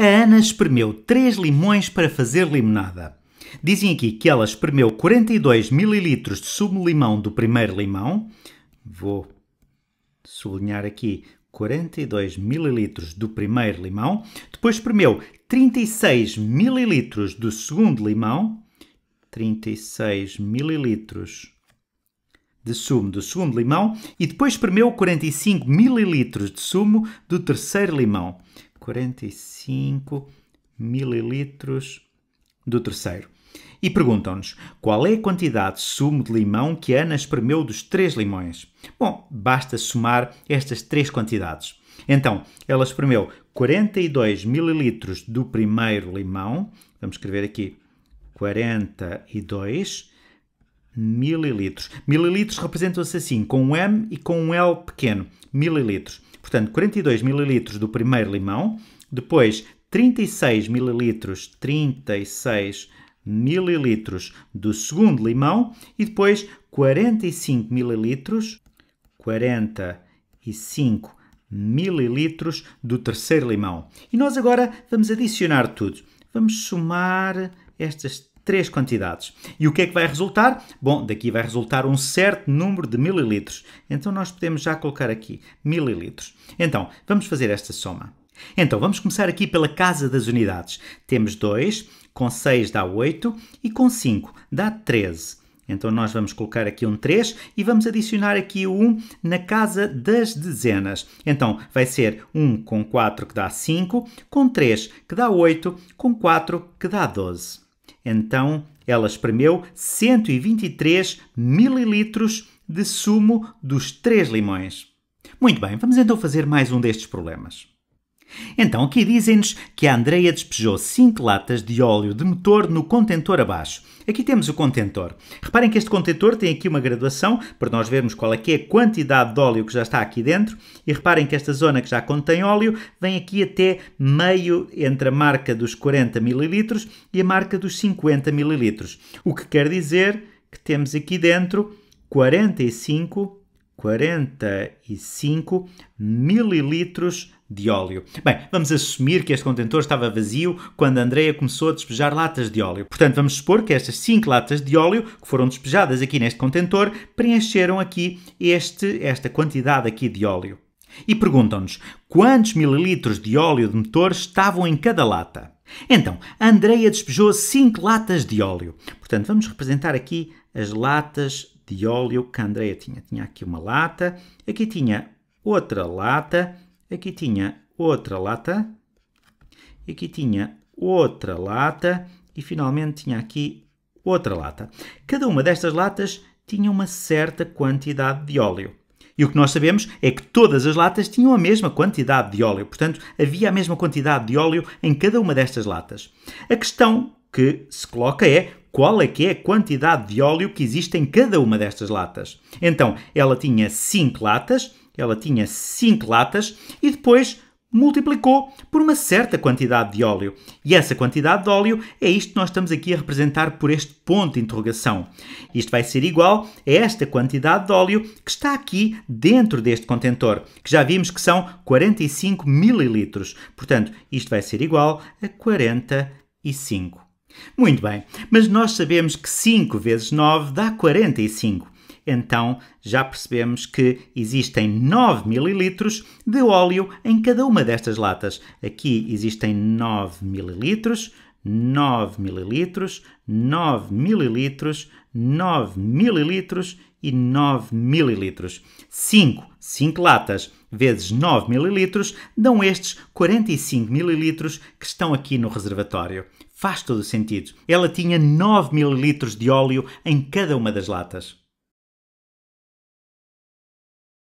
A Ana espremeu 3 limões para fazer limonada. Dizem aqui que ela espremeu 42 ml de sumo limão do primeiro limão. Vou sublinhar aqui 42 ml do primeiro limão. Depois espremeu 36 ml do segundo limão. 36 ml de sumo do segundo limão e depois espremeu 45 ml de sumo do terceiro limão. 45 mililitros do terceiro. E perguntam-nos qual é a quantidade de sumo de limão que Ana espremeu dos três limões. Bom, basta somar estas três quantidades. Então, ela espremeu 42 mililitros do primeiro limão. Vamos escrever aqui 42 mililitros. Mililitros representam-se assim, com um M e com um L pequeno. Mililitros. Portanto, 42 ml do primeiro limão, depois 36 ml, 36 ml do segundo limão e depois 45 ml, 45 ml do terceiro limão. E nós agora vamos adicionar tudo. Vamos somar estas três quantidades. E o que é que vai resultar? Bom, daqui vai resultar um certo número de mililitros. Então nós podemos já colocar aqui mililitros. Então, vamos fazer esta soma. Então, vamos começar aqui pela casa das unidades. Temos 2, com 6 dá 8 e com 5 dá 13. Então nós vamos colocar aqui um 3 e vamos adicionar aqui o 1 na casa das dezenas. Então vai ser 1 com 4 que dá 5, com 3 que dá 8, com 4 que dá 12. Então ela espremeu 123 mililitros de sumo dos três limões. Muito bem, vamos então fazer mais um destes problemas. Então aqui dizem-nos que a Andreia despejou 5 latas de óleo de motor no contentor abaixo. Aqui temos o contentor. Reparem que este contentor tem aqui uma graduação para nós vermos qual é que é a quantidade de óleo que já está aqui dentro e reparem que esta zona que já contém óleo vem aqui até meio entre a marca dos 40 ml e a marca dos 50 ml. O que quer dizer que temos aqui dentro 45 45 mililitros de óleo. Bem, vamos assumir que este contentor estava vazio quando a Andrea começou a despejar latas de óleo. Portanto, vamos supor que estas 5 latas de óleo que foram despejadas aqui neste contentor preencheram aqui este, esta quantidade aqui de óleo. E perguntam-nos quantos mililitros de óleo de motor estavam em cada lata. Então, a Andrea despejou 5 latas de óleo. Portanto, vamos representar aqui as latas de óleo que a Andrea tinha. Tinha aqui uma lata, aqui tinha outra lata, aqui tinha outra lata, aqui tinha outra lata e finalmente tinha aqui outra lata. Cada uma destas latas tinha uma certa quantidade de óleo. E o que nós sabemos é que todas as latas tinham a mesma quantidade de óleo, portanto, havia a mesma quantidade de óleo em cada uma destas latas. A questão que se coloca é qual é que é a quantidade de óleo que existe em cada uma destas latas. Então, ela tinha 5 latas, ela tinha 5 latas e depois multiplicou por uma certa quantidade de óleo. E essa quantidade de óleo é isto que nós estamos aqui a representar por este ponto de interrogação. Isto vai ser igual a esta quantidade de óleo que está aqui dentro deste contentor, que já vimos que são 45 mililitros. Portanto, isto vai ser igual a 45 muito bem, mas nós sabemos que 5 vezes 9 dá 45. Então já percebemos que existem 9 mililitros de óleo em cada uma destas latas. Aqui existem 9 mililitros, 9 mililitros, 9 mililitros, 9 mililitros e 9 mililitros. 5, 5 latas vezes 9 ml dão estes 45 ml que estão aqui no reservatório. Faz todo o sentido. Ela tinha 9 ml de óleo em cada uma das latas.